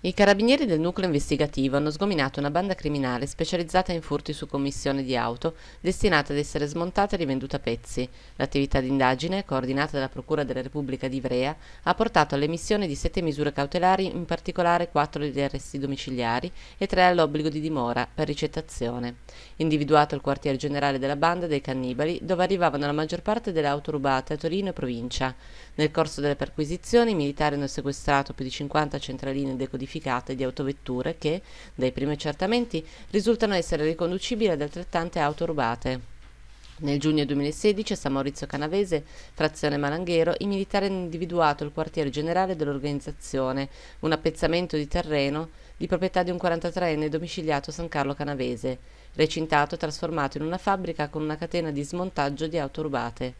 I carabinieri del nucleo investigativo hanno sgominato una banda criminale specializzata in furti su commissione di auto destinate ad essere smontate e rivenduta a pezzi. L'attività d'indagine, coordinata dalla Procura della Repubblica di Ivrea, ha portato all'emissione di sette misure cautelari, in particolare quattro di arresti domiciliari e tre all'obbligo di dimora per ricettazione. Individuato il quartier generale della banda dei cannibali, dove arrivavano la maggior parte delle auto rubate a Torino e provincia. Nel corso delle perquisizioni i militari hanno sequestrato più di 50 centraline decodificate modificate di autovetture che, dai primi accertamenti, risultano essere riconducibili ad altrettante auto rubate. Nel giugno 2016 a San Maurizio Canavese, frazione Malanghero, i militari hanno individuato il quartiere generale dell'organizzazione, un appezzamento di terreno di proprietà di un 43enne domiciliato a San Carlo Canavese, recintato e trasformato in una fabbrica con una catena di smontaggio di auto rubate.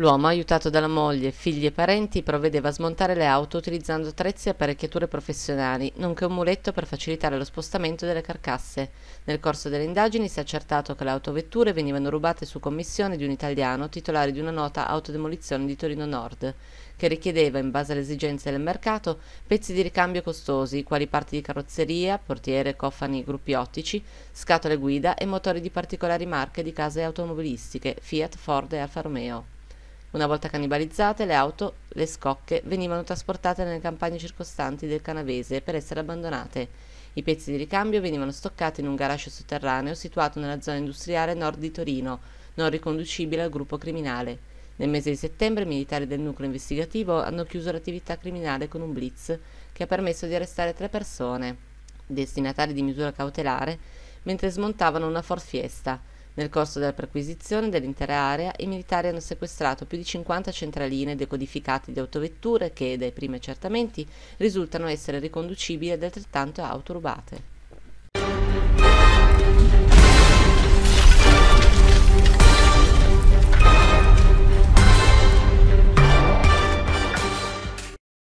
L'uomo, aiutato dalla moglie, figli e parenti, provvedeva a smontare le auto utilizzando attrezzi e apparecchiature professionali, nonché un muletto per facilitare lo spostamento delle carcasse. Nel corso delle indagini si è accertato che le autovetture venivano rubate su commissione di un italiano titolare di una nota autodemolizione di Torino Nord, che richiedeva, in base alle esigenze del mercato, pezzi di ricambio costosi, quali parti di carrozzeria, portiere, cofani, gruppi ottici, scatole guida e motori di particolari marche di case automobilistiche, Fiat, Ford e Alfa Romeo. Una volta cannibalizzate, le auto, le scocche, venivano trasportate nelle campagne circostanti del Canavese per essere abbandonate. I pezzi di ricambio venivano stoccati in un garage sotterraneo situato nella zona industriale nord di Torino, non riconducibile al gruppo criminale. Nel mese di settembre i militari del nucleo investigativo hanno chiuso l'attività criminale con un blitz che ha permesso di arrestare tre persone, destinatari di misura cautelare, mentre smontavano una Ford Fiesta. Nel corso della perquisizione dell'intera area, i militari hanno sequestrato più di 50 centraline decodificate di autovetture che, dai primi accertamenti, risultano essere riconducibili ad altrettante auto rubate.